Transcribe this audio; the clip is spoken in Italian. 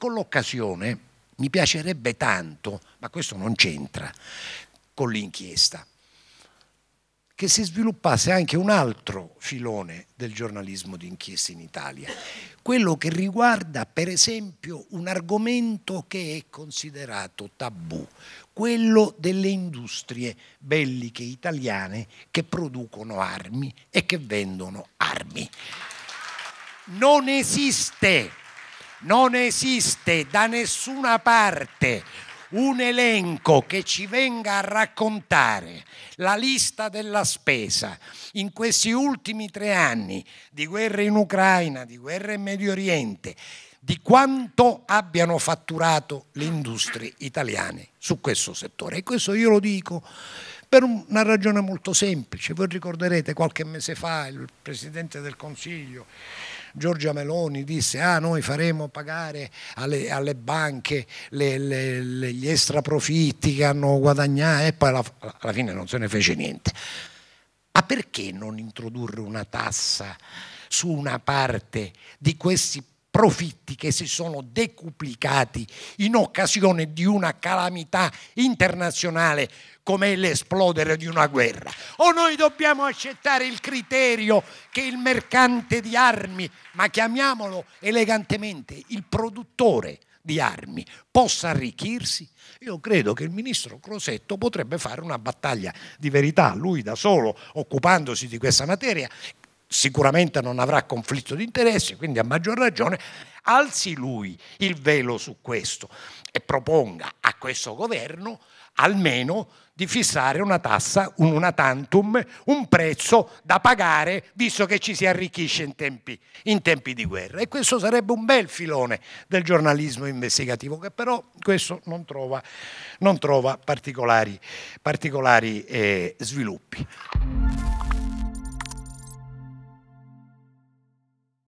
Con l'occasione mi piacerebbe tanto, ma questo non c'entra con l'inchiesta, che si sviluppasse anche un altro filone del giornalismo d'inchiesta in Italia, quello che riguarda per esempio un argomento che è considerato tabù, quello delle industrie belliche italiane che producono armi e che vendono armi. Non esiste non esiste da nessuna parte un elenco che ci venga a raccontare la lista della spesa in questi ultimi tre anni di guerra in Ucraina, di guerra in Medio Oriente, di quanto abbiano fatturato le industrie italiane su questo settore. E questo io lo dico per una ragione molto semplice. Voi ricorderete qualche mese fa il Presidente del Consiglio Giorgia Meloni disse ah noi faremo pagare alle, alle banche le, le, le, gli extraprofitti che hanno guadagnato e poi alla, alla fine non se ne fece niente. Ma perché non introdurre una tassa su una parte di questi profitti che si sono decuplicati in occasione di una calamità internazionale come l'esplodere di una guerra. O noi dobbiamo accettare il criterio che il mercante di armi, ma chiamiamolo elegantemente il produttore di armi, possa arricchirsi? Io credo che il ministro Crosetto potrebbe fare una battaglia di verità, lui da solo, occupandosi di questa materia, sicuramente non avrà conflitto di interessi, quindi a maggior ragione alzi lui il velo su questo e proponga a questo governo almeno di fissare una tassa, un una tantum, un prezzo da pagare visto che ci si arricchisce in tempi, in tempi di guerra. E questo sarebbe un bel filone del giornalismo investigativo che però questo non trova, non trova particolari, particolari eh, sviluppi.